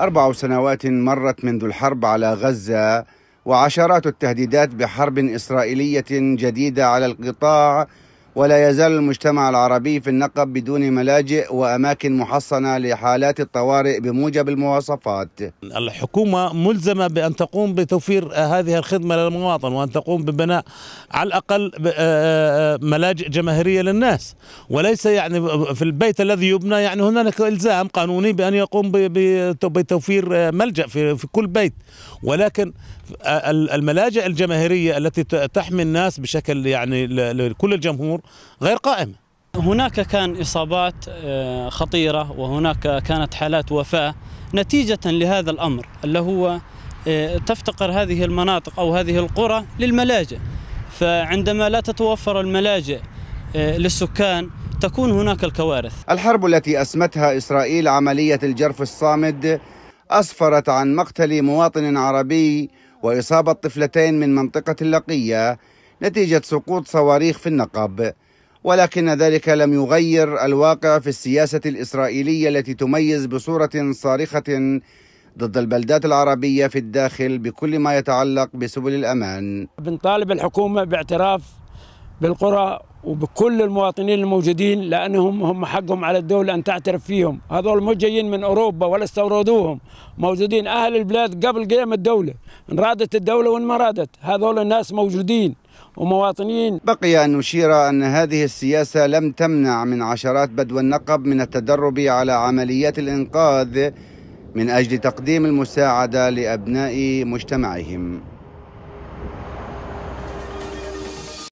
أربع سنوات مرت منذ الحرب على غزة وعشرات التهديدات بحرب إسرائيلية جديدة على القطاع ولا يزال المجتمع العربي في النقب بدون ملاجئ وأماكن محصنة لحالات الطوارئ بموجب المواصفات الحكومة ملزمة بأن تقوم بتوفير هذه الخدمة للمواطن وأن تقوم ببناء على الأقل آه، آه، ملاجئ جماهيرية للناس وليس يعني في البيت الذي يبنى يعني هنالك إلزام قانوني بأن يقوم بتوفير آه، ملجأ في كل بيت ولكن الملاجئ الجماهيرية التي تحمي الناس بشكل يعني لكل الجمهور غير قائمة هناك كان إصابات آه، خطيرة وهناك كانت حالات وفاة نتيجة لهذا الأمر اللي هو آه، تفتقر هذه المناطق أو هذه القرى للملاجئ فعندما لا تتوفر الملاجئ آه، للسكان تكون هناك الكوارث الحرب التي أسمتها إسرائيل عملية الجرف الصامد أسفرت عن مقتل مواطن عربي وإصابة طفلتين من منطقة اللقية نتيجة سقوط صواريخ في النقب ولكن ذلك لم يغير الواقع في السياسة الإسرائيلية التي تميز بصورة صارخة ضد البلدات العربية في الداخل بكل ما يتعلق بسبل الأمان بنطالب الحكومة باعتراف بالقرى وبكل المواطنين الموجودين لانهم هم حقهم على الدوله ان تعترف فيهم، هذول مو جايين من اوروبا ولا استوردوهم، موجودين اهل البلاد قبل قيام الدوله، ان رادت الدوله وان ما رادت، هذول الناس موجودين ومواطنين. بقي ان نشير ان هذه السياسه لم تمنع من عشرات بدو النقب من التدرب على عمليات الانقاذ من اجل تقديم المساعده لابناء مجتمعهم.